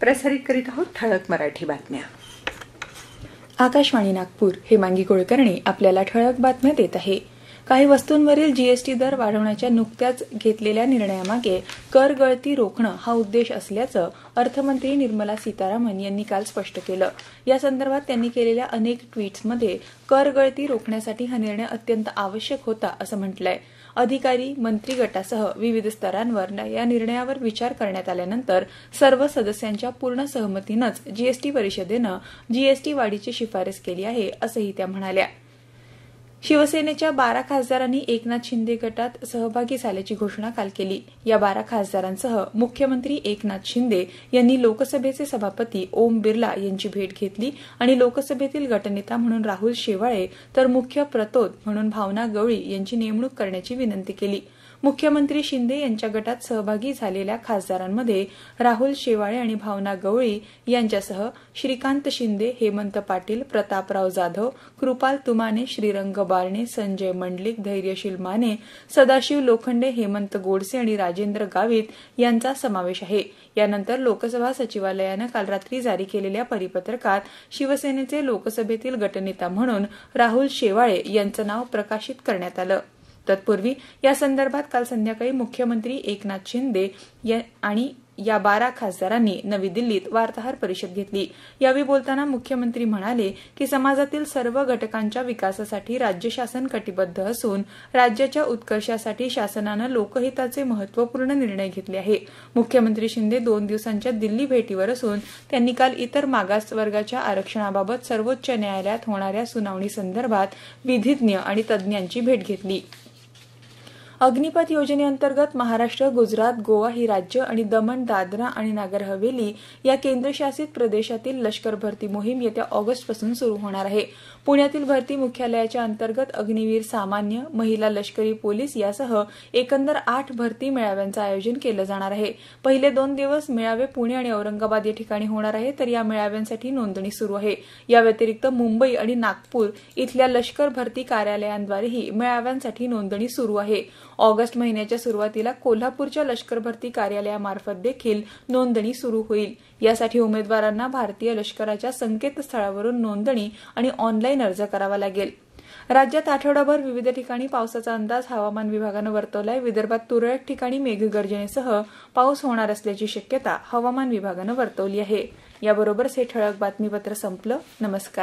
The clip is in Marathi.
प्रसारित करीत आहोत ठळक मराठी बातम्या आकाशवाणी नागपूर हे मांगी कुळकर्णी आपल्याला ठळक बातम्या देत आहे काही वस्तूंवरील जीएसटी दर वाढवण्याच्या नुकत्याच घेतलेल्या निर्णयामागे कर गळती रोखणं हा उद्देश असल्याचं अर्थमंत्री निर्मला सीतारामन यांनी काल स्पष्ट केलं या संदर्भात त्यांनी केलेल्या अनेक ट्विट्समध्ये कर गळती रोखण्यासाठी हा निर्णय अत्यंत आवश्यक होता असं म्हटलं अधिकारी मंत्री गटासह विविध स्तरांवर या निर्णयावर विचार करण्यात आल्यानंतर सर्व सदस्यांच्या पूर्ण सहमतीनंच जीएसटी परिषदेनं जीएसटी वाढीची शिफारस केली आहे असंही त्या म्हणाल्या शिवसेनेच्या बारा खासदारांनी एकनाथ शिंदे गटात सहभागी झाल्याची घोषणा काल केली या बारा खासदारांसह मुख्यमंत्री एकनाथ शिंदे यांनी लोकसभेचे सभापती ओम बिर्ला यांची भेट घेतली आणि लोकसभेतील गटनेता म्हणून राहुल शेवाळे तर मुख्य प्रतोद म्हणून भावना गवळी यांची नेमणूक करण्याची विनंती केली मुख्यमंत्री शिंदे यांच्या गटात सहभागी झालेल्या खासदारांमध्ये राहुल शेवाळे आणि भावना गवळी यांच्यासह श्रीकांत शिंदे हेमंत पाटील प्रतापराव जाधव कृपाल तुमाने श्रीरंग बारणे संजय मंडलिक धैर्यशील माने सदाशिव लोखंडे हेमंत गोडसे आणि राजेंद्र गावित यांचा समावेश आहे यानंतर लोकसभा सचिवालयानं काल रात्री जारी केलेल्या परिपत्रकात शिवसेनेचे लोकसभेतील गटनेता म्हणून राहुल शेवाळे यांचं नाव प्रकाशित करण्यात आलं तत्पूर्वी संदर्भात काल संध्याकाळी मुख्यमंत्री एकनाथ शिंदे आणि या बारा खासदारांनी नवी दिल्लीत वार्ताहर परिषद घेतली यावेळी बोलताना मुख्यमंत्री म्हणाले की समाजातील सर्व घटकांच्या विकासासाठी राज्य शासन कटिबद्ध असून राज्याच्या उत्कर्षासाठी शासनानं लोकहिताचे महत्वपूर्ण निर्णय घेतले आहे मुख्यमंत्री शिंदे दोन दिवसांच्या दिल्ली भेटीवर असून त्यांनी काल इतर मागासवर्गाच्या आरक्षणाबाबत सर्वोच्च न्यायालयात होणाऱ्या सुनावणी संदर्भात विधिज्ञ आणि तज्ज्ञांची भेट घेतली अग्निपथ योजनेअंतर्गत महाराष्ट्र गुजरात गोवा ही राज्य आणि दमण दादरा आणि नागर हवेली या केंद्रशासित प्रदेशातील लष्कर भरती मोहीम येत्या ऑगस्टपासून सुरू होणार आहे पुण्यातील भरती मुख्यालयाच्या अंतर्गत अग्निवीर सामान्य महिला लष्करी पोलीस यासह एकंदर आठ भरती मेळाव्यांचं आयोजन केलं जाणार आहे पहिले दोन दिवस मेळावे पुणे आणि औरंगाबाद या ठिकाणी होणार आहे तर या मेळाव्यांसाठी नोंदणी सुरू आहे या व्यतिरिक्त मुंबई आणि नागपूर इथल्या लष्कर भरती कार्यालयांद्वारेही मेळाव्यांसाठी नोंदणी सुरू आहे ऑगस्ट महिन्याच्या सुरुवातीला कोल्हापूरच्या लष्कर भरती कार्यालयामार्फत देखील नोंदणी सुरू होईल यासाठी उमेदवारांना भारतीय लष्कराच्या संकेतस्थळावरून नोंदणी आणि ऑनलाईन अर्ज करावा लागेल राज्यात आठवडाभर विविध ठिकाणी पावसाचा अंदाज हवामान विभागानं वर्तवलाय विदर्भात तुरळक ठिकाणी मेघगर्जनेसह पाऊस होणार असल्याची शक्यता हवामान विभागानं वर्तवली आहे याबरोबरच हे ठळक बातमीपत्र संपलं नमस्कार